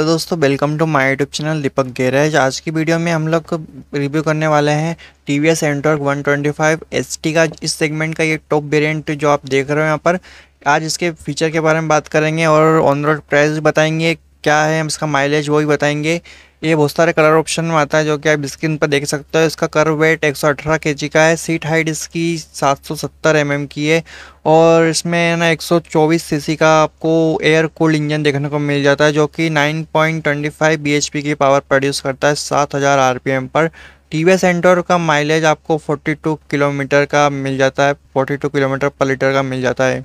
hello दोस्तों welcome to my YouTube channel Deepak garage आज की वीडियो में हम लोग रिव्यू करने वाले हैं T V S Ntorq one twenty five T का इस सेगमेंट का ये टॉप वेरिएंट जो आप देख रहे हो यहाँ पर आज इसके फीचर के बारे में बात करेंगे और ऑन रोड प्राइस बताएंगे क्या है इसका माइलेज वही बताएंगे ये बहुत सारे कलर ऑप्शन में आता है जो कि आप स्क्रीन पर देख सकते हो इसका कर वेट 118 सौ का है सीट हाइट इसकी 770 एम mm की है और इसमें ना 124 सीसी का आपको एयर कूल्ड इंजन देखने को मिल जाता है जो कि 9.25 बीएचपी की पावर प्रोड्यूस करता है 7000 हज़ार पर टी सेंटर का माइलेज आपको 42 किलोमीटर का मिल जाता है 42 किलोमीटर पर लीटर का मिल जाता है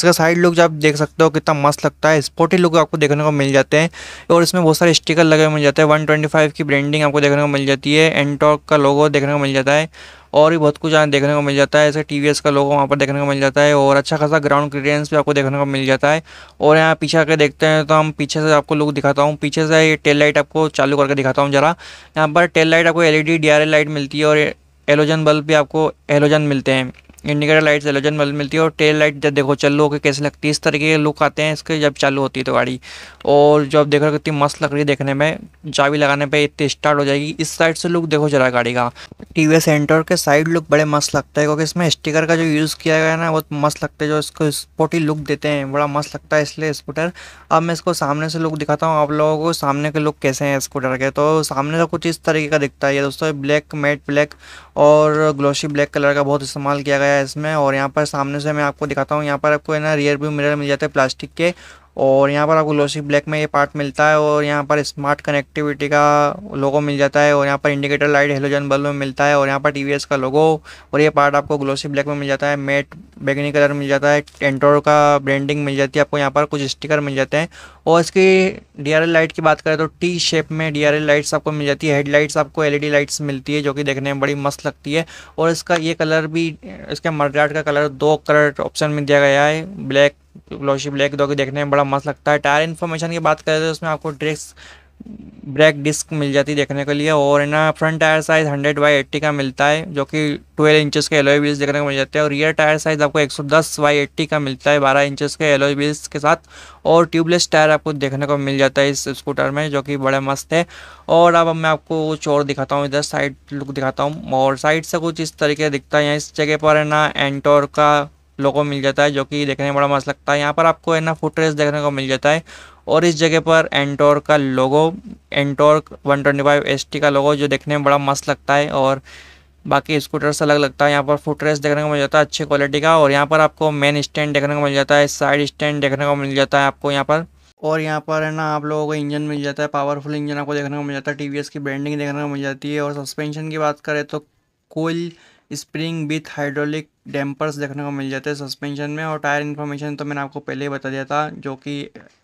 इसका साइड लुक आप देख सकते हो कितना मस्त लगता है स्पोर्टी लुक आपको देखने को मिल जाते हैं और इसमें बहुत सारे स्टिकर लगे हुए मिल जाते हैं वन की ब्रांडिंग आपको देखने को मिल जाती है एनटॉक का लोगो देखने को मिल जाता है और भी बहुत कुछ यहाँ देखने को मिल जाता है ऐसे टी का लोगो वहाँ पर देखने को मिल जाता है और अच्छा खासा ग्राउंड क्लियरेंस भी आपको देखने को मिल जाता है और यहाँ पीछे आकर देखते हैं तो हम पीछे से आपको लुक दिखाता हूँ पीछे से ये टेल लाइट आपको चालू करके दिखाता हूँ जरा यहाँ पर टेल लाइट आपको एल ई लाइट मिलती है और एलोजन बल्ब भी आपको एलोजन मिलते हैं इंडिकेटर लाइट एलोजन बल्ब मिलती है और टेल लाइट जब देखो लो के कैसे लगती है इस तरीके के लुक आते हैं इसके जब चालू होती है तो गाड़ी और जो आप देख रहे हो कितनी मस्त लग रही है देखने में चाबी लगाने पे इतनी स्टार्ट हो जाएगी इस साइड से लुक देखो जरा गाड़ी का टी वी सेंटर के साइड लुक बड़े मस्त लगता है क्योंकि इसमें स्टिकर का जो यूज़ किया गया है ना बहुत मस्त लगता है जो इसको स्पोर्टी लुक देते हैं बड़ा मस्त लगता है इसलिए स्कूटर अब मैं इसको सामने से लुक दिखाता हूँ आप लोगों को सामने के लुक कैसे हैं स्कूटर के तो सामने से तो कुछ इस तरीके का दिखता है ये दोस्तों ब्लैक मेट ब्लैक और ग्लोशी ब्लैक कलर का बहुत इस्तेमाल किया गया है इसमें और यहाँ पर सामने से मैं आपको दिखाता हूँ यहाँ पर आपको है ना रियर व्यू मिरर मिल जाते हैं प्लास्टिक के और यहाँ पर आपको लोसी ब्लैक में ये पार्ट मिलता है और यहाँ पर स्मार्ट कनेक्टिविटी का लोगो मिल जाता है और यहाँ पर इंडिकेटर लाइट हेलोजन बल्ब में मिलता है और यहाँ पर टीवीएस का लोगो और ये पार्ट आपको ग्लोसी ब्लैक में मिल जाता है मेट बैगनी कलर मिल जाता है एंटोर का ब्रांडिंग मिल जाती है आपको यहाँ पर कुछ स्टिकर मिल जाते हैं और इसकी डी लाइट की बात करें तो टी शेप में डी लाइट्स आपको मिल जाती है हेडलाइट्स आपको एल लाइट्स e मिलती है जो कि देखने में बड़ी मस्त लगती है और इसका ये कलर भी इसके मर्राट का कलर दो कलर ऑप्शन में दिया गया है ब्लैक ग्लॉसी ब्लैक दो देखने में बड़ा मस्त लगता है टायर इन्फॉर्मेशन की बात करें तो उसमें आपको ड्रेक्स ब्रेक डिस्क मिल जाती है देखने के लिए और ना front tyre size 100 by eighty का मिलता है जो कि 12 इंचेस के एलोई व्हील्स देखने को मिल जाते हैं और रियर टायर साइज आपको 110 बाई एट्टी का मिलता है 12 इंचेस के एलोई व्हील्स के साथ और ट्यूबलेस टायर आपको देखने को मिल जाता है इस स्कूटर में जो कि बड़ा मस्त है और अब मैं आपको कुछ और दिखाता हूँ इधर साइड लुक दिखाता हूँ और साइड से कुछ इस तरीके दिखता है इस जगह पर है ना एंटोर का लोगों को मिल जाता है जो कि देखने में बड़ा मस्त लगता है यहाँ पर आपको है ना फुटरेज देखने को मिल जाता है और इस जगह पर एंटोर का लोगो एंटोर 125 ट्वेंटी का लोगो जो देखने में बड़ा मस्त लगता है और बाकी स्कूटर से अलग लगता है यहाँ पर फुटरेस देखने को मिल जाता है अच्छी क्वालिटी का और यहाँ पर आपको मेन स्टैंड देखने को मिल जाता है साइड स्टैंड देखने को मिल जाता है आपको यहाँ पर और यहाँ पर है ना आप लोगों को इंजन मिल जाता है पावरफुल इंजन आपको देखने को मिल जाता है टीवीएस की ब्रांडिंग देखने को मिल जाती है और सस्पेंशन की बात करें तो कोई स्प्रिंग विथ हाइड्रोलिक डैम्पर्स देखने को मिल जाते हैं सस्पेंशन में और टायर इन्फॉर्मेशन तो मैंने आपको पहले ही बता दिया था जो कि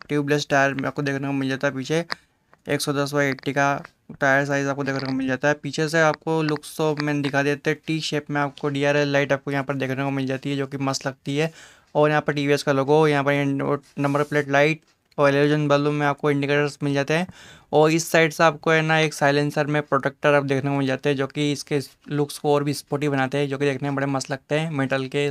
ट्यूबलेस टायर में आपको देखने को मिल जाता है पीछे एक सौ दस बाई एट्टी का टायर साइज़ आपको देखने को मिल जाता है पीछे से आपको लुक्स तो मैंने दिखा देते हैं टी शेप में आपको डी आर एल लाइट आपको यहाँ पर देखने को मिल जाती है जो कि मस्त लगती है और यहाँ पर टी वी एस का लोगो यहाँ पर नंबर प्लेट लाइट और एलोजन बल्ब में आपको इंडिकेटर्स मिल जाते हैं और इस साइड से आपको है ना एक साइलेंसर में प्रोटेक्टर आप देखने को मिल जाते हैं जो कि इसके लुक्स को और भी स्पोर्टी बनाते हैं जो कि देखने में बड़े मस्त लगते हैं मेटल के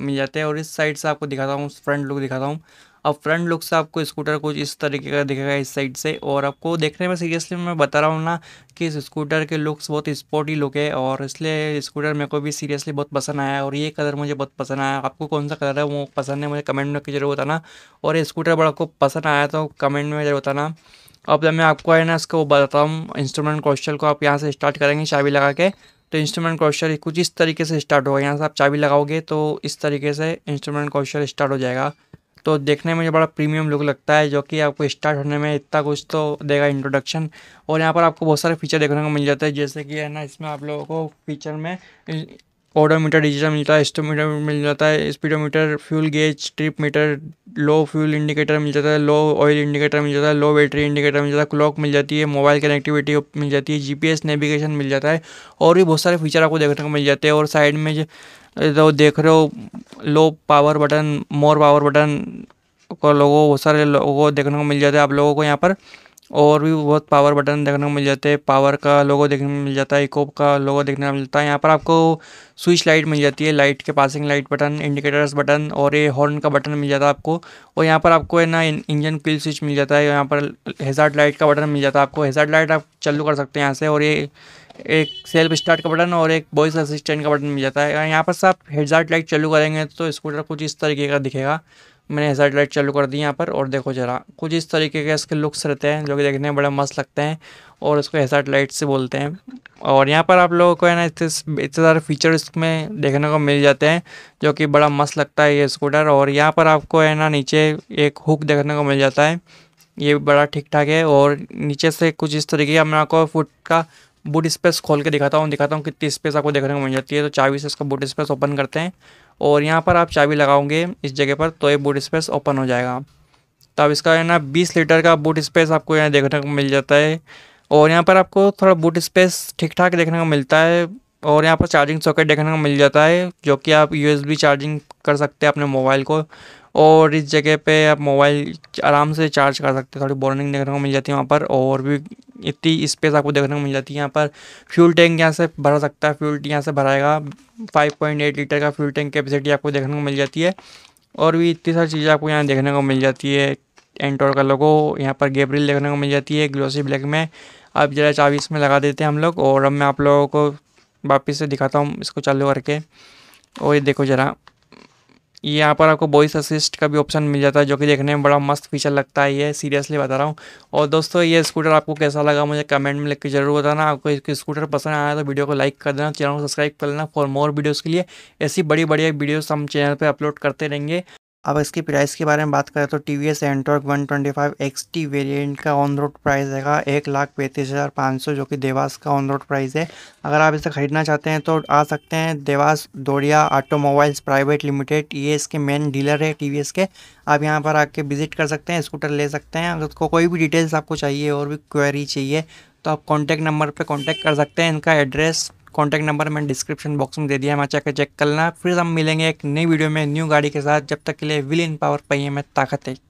मिल जाते हैं और इस साइड से आपको दिखाता हूँ फ्रंट लुक दिखाता हूँ अब फ्रंट लुक से आपको स्कूटर कुछ इस तरीके का दिखेगा इस साइड से और आपको देखने में सीरियसली मैं बता रहा हूँ ना कि इस स्कूटर के लुक्स बहुत स्पोर्टी लुक है और इसलिए स्कूटर मेरे को भी सीरियसली बहुत पसंद आया और ये कलर मुझे बहुत पसंद आया आपको कौन सा कलर है वो पसंद है मुझे कमेंट में जरूर बताना और ये स्कूटर बड़ा आपको पसंद आया तो कमेंट में जरूर बताना अब जब मैं आपको है ना इसको बताता हूँ इंस्ट्रूमेंट कॉस्टल को आप यहाँ से स्टार्ट करेंगे चाबी लगा के तो इंस्ट्रूमेंट कॉस्टर कुछ इस तरीके से स्टार्ट होगा यहाँ से आप चाबी लगाओगे तो इस तरीके से इंस्ट्रूमेंट क्वेश्चन स्टार्ट हो जाएगा तो देखने में जो बड़ा प्रीमियम लुक लगता है जो कि आपको स्टार्ट होने में इतना कुछ तो देगा इंट्रोडक्शन और यहाँ पर आपको बहुत सारे फीचर देखने को मिल जाते हैं जैसे कि है ना इसमें आप लोगों को फीचर में ओडोमीटर डिजिटल मिलता है स्टोमीटर मिल जाता है speedometer fuel gauge trip meter low fuel indicator मिल जाता है लो ऑयल इंडिकेटर मिल जाता है लो बैटरी इंडिकेटर मिल जाता है क्लॉक मिल जाती है मोबाइल कनेक्टिविटी मिल जाती है जीपीएस नेविगेशन मिल जाता है और भी बहुत सारे फीचर आपको देखने को मिल जाते हैं और साइड में जो देख रहे हो low power button more power button को लोगों बहुत सारे लोगों को देखने को मिल जाता है आप लोगों को यहाँ पर और भी बहुत पावर बटन देखने को मिल जाते हैं पावर का लोगो देखने को मिल जाता है इकोप का लोगो देखने को मिलता है यहाँ पर आपको स्विच लाइट मिल जाती है लाइट के passing light button indicators button और ये हॉर्न का बटन मिल जाता है आपको और यहाँ पर आपको है ना इंजन क्विल स्विच मिल जाता है यहाँ पर हेजार्ड लाइट का बटन मिल जाता है आपको हेजार्ड लाइट आप चालू कर सकते हैं यहाँ से और ये एक सेल्फ स्टार्ट का बटन और एक वॉइस असिस्टेंट का बटन मिल जाता है यहाँ पर सब आप हेजार्ड लाइट चालू करेंगे तो स्कूटर कुछ इस तरीके का दिखेगा मैंने हेजर्ट लाइट चालू कर दी यहाँ पर और देखो जरा कुछ इस तरीके के इसके लुक्स रहते हैं जो कि देखने में बड़े मस्त लगते हैं और इसको हेजर्ट लाइट से बोलते हैं और यहाँ पर आप लोगों को है ना इतने इतने सारे फीचर इसमें देखने को मिल जाते हैं जो कि बड़ा मस्त लगता है ये स्कूटर और यहाँ पर आपको है ना नीचे एक हुक देखने को मिल जाता है ये बड़ा ठीक ठाक है और नीचे से कुछ इस तरीके का मैं आपको फुट का बूट स्पेस खोल के दिखाता हूँ दिखाता हूँ कितनी स्पेस आपको देखने को मिल जाती है तो चाबी से इसका बूट स्पेस ओपन करते हैं और यहाँ पर आप चाबी लगाओगे इस जगह पर तो ये बूट स्पेस ओपन हो जाएगा तब इसका है ना बीस लीटर का बूट स्पेस आपको यहाँ देखने को मिल जाता है और यहाँ पर आपको थोड़ा बूट स्पेस ठीक ठाक देखने को मिलता है और यहाँ पर चार्जिंग सॉकेट देखने को मिल जाता है जो कि आप यू चार्जिंग कर सकते हैं अपने मोबाइल को और इस जगह पे आप मोबाइल आराम से चार्ज कर सकते हैं थोड़ी बोर्निंग देखने को मिल जाती है वहाँ पर और भी इतनी स्पेस आपको देखने को मिल जाती है यहाँ पर फ्यूल टैंक यहाँ से भरा सकता है फ्यूल यहाँ से भराएगा 5.8 लीटर का फ्यूल टैंक कैपेसिटी आपको देखने को मिल जाती है और भी इतनी सारी चीज़ें आपको यहाँ देखने को मिल जाती है एंटोर का लोगो यहाँ पर गेबरिल देखने को मिल जाती है ग्लोसी ब्लैक में अब जरा चाबीस में लगा देते हैं हम लोग और अब मैं आप लोगों को वापस से दिखाता हूँ इसको चालू करके और ये देखो ज़रा यहाँ पर आपको वॉइस असिस्ट का भी ऑप्शन मिल जाता है जो कि देखने में बड़ा मस्त फीचर लगता है ये सीरियसली बता रहा हूँ और दोस्तों ये स्कूटर आपको कैसा लगा मुझे कमेंट में लिख के जरूर बताना आपको इसके स्कूटर पसंद आया तो वीडियो को लाइक कर देना चैनल को सब्सक्राइब कर लेना फॉर मोर वीडियोज़ के लिए ऐसी बड़ी बड़ी वीडियोज़ हम चैनल पर अपलोड करते रहेंगे अब इसकी प्राइस के बारे में बात करें तो T V S Ntorq one twenty five X T variant का ऑन रोड प्राइस रहेगा एक लाख पैंतीस हज़ार पाँच सौ जो कि देवास का ऑन रोड प्राइस है अगर आप इसे ख़रीदना चाहते हैं तो आ सकते हैं Dewas Dodiya automobiles private limited ये इसके मेन डीलर है टी वी एस के आप यहाँ पर आके विजिट कर सकते हैं स्कूटर ले सकते हैं अगर उसको कोई भी डिटेल्स आपको चाहिए और भी क्वेरी चाहिए तो आप कॉन्टैक्ट नंबर पर कॉन्टैक्ट कर सकते हैं इनका एड्रेस कॉन्टैक्ट नंबर मैंने डिस्क्रिप्शन बॉक्स में दे दिया है मैं चेक चेक करना फिर हम मिलेंगे एक नई वीडियो में न्यू गाड़ी के साथ जब तक के लिए विल इन पावर पहिए में ताकत है